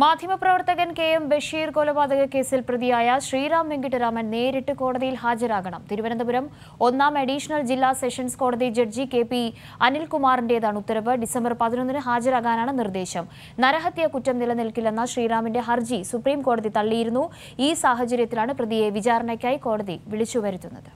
മാധ്യമപ്രവർത്തകൻ K M Basheer കൊലപാതക കേസിൽ പ്രതിയായ ശ്രീറാം വെങ്കിട്ടരാമൻ നേരിട്ട് കോടതിയിൽ ഹാജരാകണം തിരുവനന്തപുരം ഒന്നാം അഡീഷണൽ ജില്ലാ സെഷൻസ് കോടതി ജഡ്ജി കെ പി അനിൽകുമാറിന്റേതാണ് ഉത്തരവ് ഡിസംബർ പതിനൊന്നിന് ഹാജരാകാനാണ് നിർദ്ദേശം നരഹത്യ കുറ്റം നിലനിൽക്കില്ലെന്ന ശ്രീറാമിന്റെ ഹർജി സുപ്രീം കോടതി തള്ളിയിരുന്നു ഈ സാഹചര്യത്തിലാണ് പ്രതിയെ വിചാരണയ്ക്കായി കോടതി വിളിച്ചുവരുത്തുന്നത്